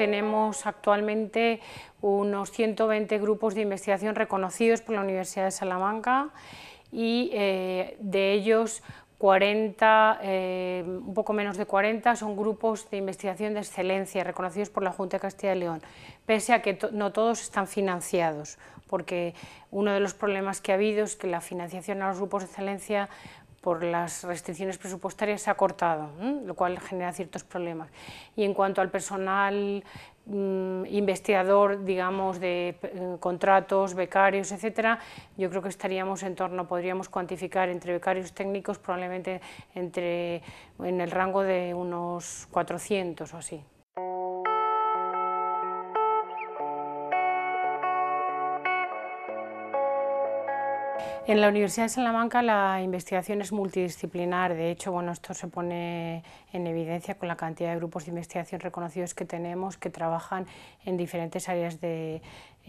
tenemos actualmente unos 120 grupos de investigación reconocidos por la Universidad de Salamanca y eh, de ellos 40, eh, un poco menos de 40, son grupos de investigación de excelencia reconocidos por la Junta de Castilla y León, pese a que no todos están financiados, porque uno de los problemas que ha habido es que la financiación a los grupos de excelencia por las restricciones presupuestarias se ha cortado, lo cual genera ciertos problemas. Y en cuanto al personal mm, investigador, digamos, de eh, contratos, becarios, etcétera, yo creo que estaríamos en torno, podríamos cuantificar entre becarios técnicos probablemente entre, en el rango de unos 400 o así. En la Universidad de Salamanca la investigación es multidisciplinar, de hecho bueno, esto se pone en evidencia con la cantidad de grupos de investigación reconocidos que tenemos que trabajan en diferentes áreas de,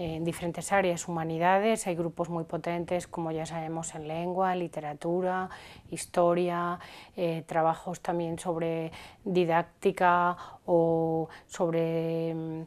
en diferentes áreas, humanidades, hay grupos muy potentes como ya sabemos en lengua, literatura, historia, eh, trabajos también sobre didáctica o sobre mm,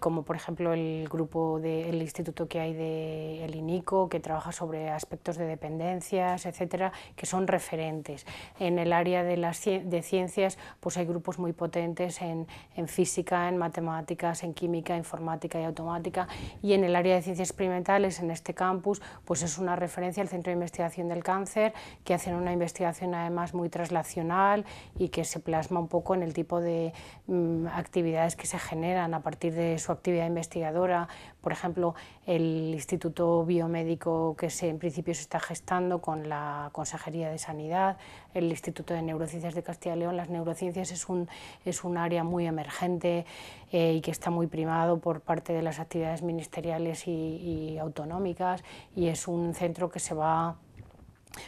como por ejemplo el grupo del instituto que hay de el INICO que trabaja sobre aspectos de dependencias, etcétera, que son referentes. En el área de las de ciencias pues hay grupos muy potentes en física, en matemáticas, en química, informática y automática y en el área de ciencias experimentales, en este campus, pues es una referencia al Centro de Investigación del Cáncer, que hacen una investigación además muy traslacional y que se plasma un poco en el tipo de mm, actividades que se generan a partir de su actividad investigadora. Por ejemplo, el Instituto Biomédico que en principio se está gestando con la Consejería de Sanidad, el Instituto de Neurociencias de Castilla y León, las neurociencias es un, es un área muy emergente, eh, y que está muy primado por parte de las actividades ministeriales y autonómicas y es un centro que se va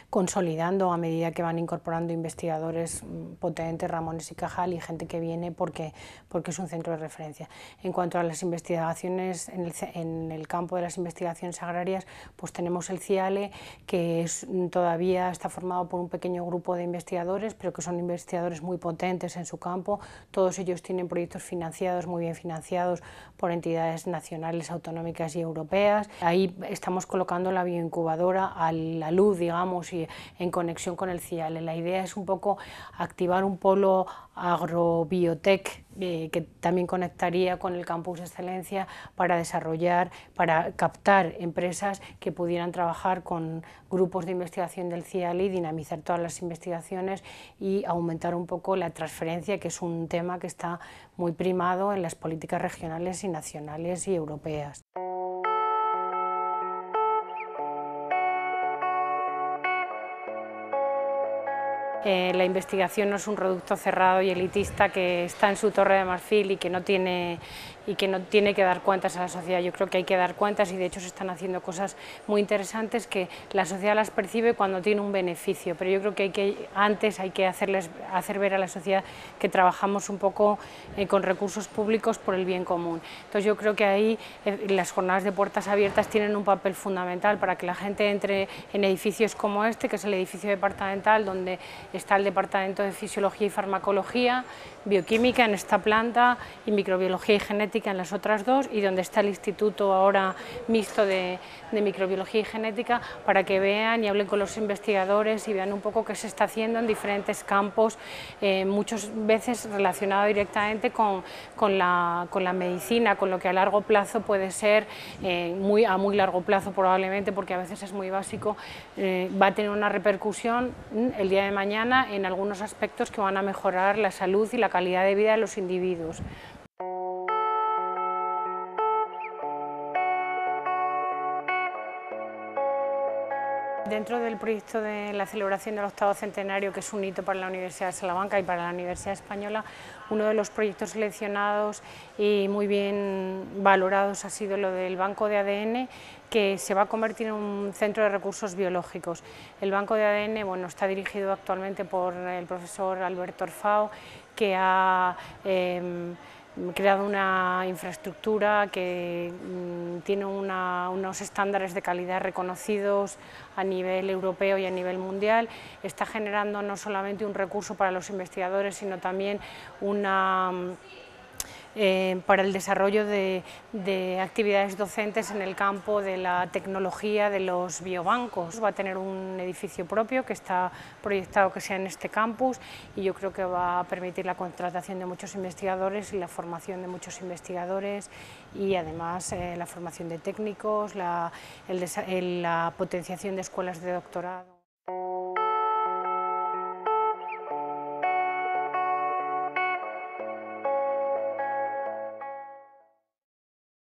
consolidando a medida que van incorporando investigadores mm, potentes, Ramones y Cajal, y gente que viene porque, porque es un centro de referencia. En cuanto a las investigaciones en el, campo de las investigaciones agrarias, pues tenemos el CIALE, que mm, todavía está formado por un pequeño grupo de investigadores, pero que son investigadores muy potentes en su campo. Todos ellos tienen proyectos financiados, muy bien financiados, por entidades nacionales, autonómicas y europeas. Ahí estamos colocando la bioincubadora a la luz, digamos, y en conexión con el CIAL. La idea es un poco activar un polo agrobiotec eh, que también conectaría con el campus excelencia para desarrollar, para captar empresas que pudieran trabajar con grupos de investigación del y dinamizar todas las investigaciones y aumentar un poco la transferencia, que es un tema que está muy primado en las políticas regionales y nacionales y europeas. la investigación no es un producto cerrado y elitista que está en su torre de marfil y que no tiene y que no tiene que dar cuentas a la sociedad. Yo creo que hay que dar cuentas y de hecho se están haciendo cosas muy interesantes que la sociedad las percibe cuando tiene un beneficio, pero yo creo que, hay que antes hay que hacerles, hacer ver a la sociedad que trabajamos un poco eh, con recursos públicos por el bien común. Entonces yo creo que ahí eh, las jornadas de puertas abiertas tienen un papel fundamental para que la gente entre en edificios como este, que es el edificio departamental donde Está el Departamento de Fisiología y Farmacología, Bioquímica en esta planta y Microbiología y Genética en las otras dos y donde está el Instituto ahora mixto de, Microbiología y Genética para que vean y hablen con los investigadores y vean un poco qué se está haciendo en diferentes campos, eh, muchas veces relacionado directamente con, la, medicina, con lo que a largo plazo puede ser, eh, muy, a muy largo plazo probablemente porque a veces es muy básico, eh, va a tener una repercusión mm, el día de mañana en algunos aspectos que van a mejorar la salud y la calidad de vida de los individuos. Dentro del proyecto de la celebración del octavo centenario, que es un hito para la Universidad de Salamanca y para la Universidad Española, uno de los proyectos seleccionados y muy bien valorados ha sido lo del Banco de ADN, que se va a convertir en un centro de recursos biológicos. El Banco de ADN bueno, está dirigido actualmente por el profesor Alberto Orfao, que ha... Eh, Mm, creado una infraestructura que mm, tiene unos estándares de calidad reconocidos a nivel europeo y a nivel mundial, está generando no solamente un recurso para los investigadores, sino también una... Mm, eh, para el desarrollo de, actividades docentes en el campo de la tecnología de los biobancos. Va a tener un edificio propio que está proyectado que sea en este campus y yo creo que va a permitir la contratación de muchos investigadores y la formación de muchos investigadores y además eh, la formación de técnicos, la potenciación de escuelas de doctorado.